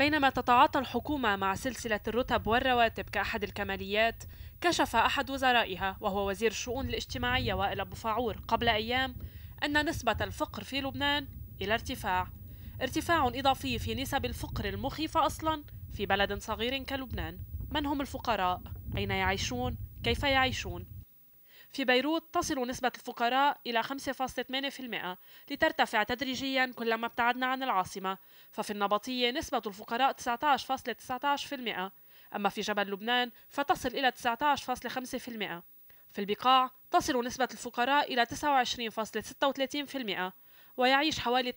بينما تتعاطى الحكومة مع سلسلة الرتب والرواتب كأحد الكماليات كشف أحد وزرائها وهو وزير الشؤون الاجتماعية وائل أبو فاعور قبل أيام أن نسبة الفقر في لبنان إلى ارتفاع ارتفاع إضافي في نسب الفقر المخيفة أصلا في بلد صغير كلبنان من هم الفقراء؟ أين يعيشون؟ كيف يعيشون؟ في بيروت تصل نسبة الفقراء إلى 5.8% لترتفع تدريجيا كلما ابتعدنا عن العاصمة ففي النبطية نسبة الفقراء 19.19% أما في جبل لبنان فتصل إلى 19.5% في البقاع تصل نسبة الفقراء إلى 29.36% ويعيش حوالي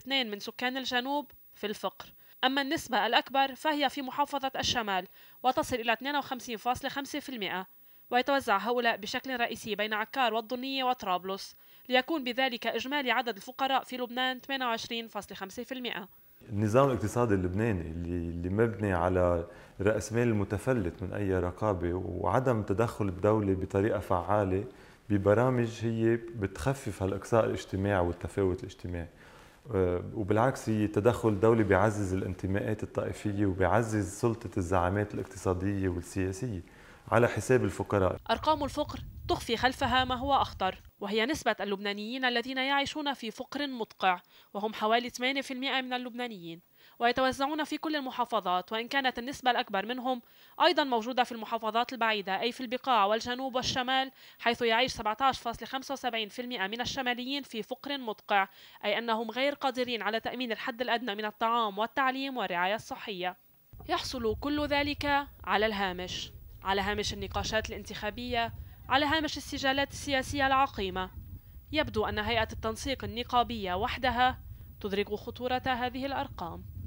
42.2 من سكان الجنوب في الفقر أما النسبة الأكبر فهي في محافظة الشمال وتصل إلى 52.5% ويتوزع هؤلاء بشكل رئيسي بين عكار والضنية وطرابلس ليكون بذلك إجمالي عدد الفقراء في لبنان 28.5% النظام الاقتصادي اللبناني اللي مبني على رأس مال المتفلت من أي رقابة وعدم تدخل الدولة بطريقة فعالة ببرامج هي بتخفف هالإقصاء الاجتماعي والتفاوت الاجتماعي أه، وبالعكس هي تدخل دولي بيعزز الانتماءات الطائفية وبيعزز سلطة الزعامات الاقتصادية والسياسية على حساب الفقراء أرقام الفقر تخفي خلفها ما هو أخطر وهي نسبة اللبنانيين الذين يعيشون في فقر مدقع وهم حوالي 8% من اللبنانيين ويتوزعون في كل المحافظات وإن كانت النسبة الأكبر منهم أيضا موجودة في المحافظات البعيدة أي في البقاع والجنوب والشمال حيث يعيش 17.75% من الشماليين في فقر مدقع أي أنهم غير قادرين على تأمين الحد الأدنى من الطعام والتعليم والرعاية الصحية يحصل كل ذلك على الهامش على هامش النقاشات الانتخابية على هامش السجالات السياسية العقيمة يبدو أن هيئة التنسيق النقابية وحدها تدرك خطورة هذه الأرقام